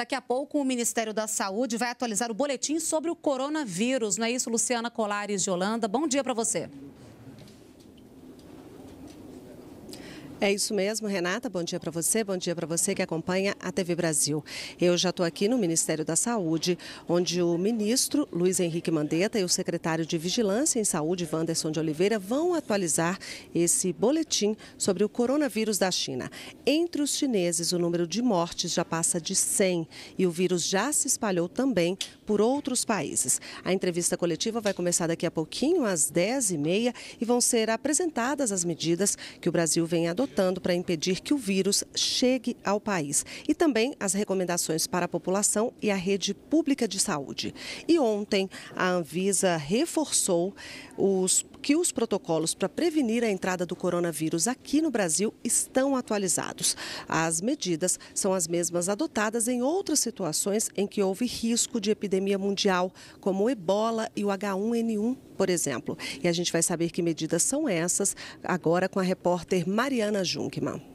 Daqui a pouco, o Ministério da Saúde vai atualizar o boletim sobre o coronavírus. Não é isso, Luciana Colares de Holanda? Bom dia para você. É isso mesmo, Renata. Bom dia para você, bom dia para você que acompanha a TV Brasil. Eu já estou aqui no Ministério da Saúde, onde o ministro Luiz Henrique Mandetta e o secretário de Vigilância em Saúde, Wanderson de Oliveira, vão atualizar esse boletim sobre o coronavírus da China. Entre os chineses, o número de mortes já passa de 100 e o vírus já se espalhou também por outros países. A entrevista coletiva vai começar daqui a pouquinho, às 10h30, e vão ser apresentadas as medidas que o Brasil vem adotando para impedir que o vírus chegue ao país e também as recomendações para a população e a rede pública de saúde. E ontem, a Anvisa reforçou os que os protocolos para prevenir a entrada do coronavírus aqui no Brasil estão atualizados. As medidas são as mesmas adotadas em outras situações em que houve risco de epidemia mundial, como o ebola e o H1N1 por exemplo. E a gente vai saber que medidas são essas agora com a repórter Mariana Junkman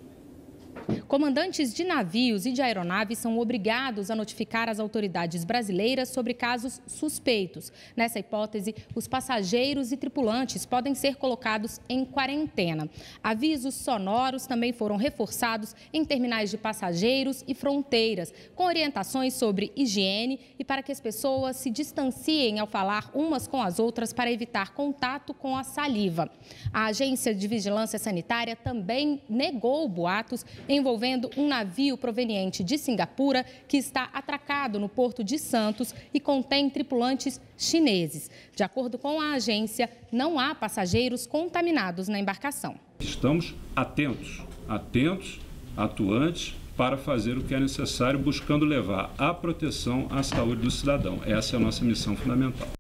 comandantes de navios e de aeronaves são obrigados a notificar as autoridades brasileiras sobre casos suspeitos. Nessa hipótese, os passageiros e tripulantes podem ser colocados em quarentena. Avisos sonoros também foram reforçados em terminais de passageiros e fronteiras, com orientações sobre higiene e para que as pessoas se distanciem ao falar umas com as outras para evitar contato com a saliva. A Agência de Vigilância Sanitária também negou boatos envolvendo envolvendo um navio proveniente de Singapura que está atracado no porto de Santos e contém tripulantes chineses. De acordo com a agência, não há passageiros contaminados na embarcação. Estamos atentos, atentos, atuantes para fazer o que é necessário, buscando levar a proteção à saúde do cidadão. Essa é a nossa missão fundamental.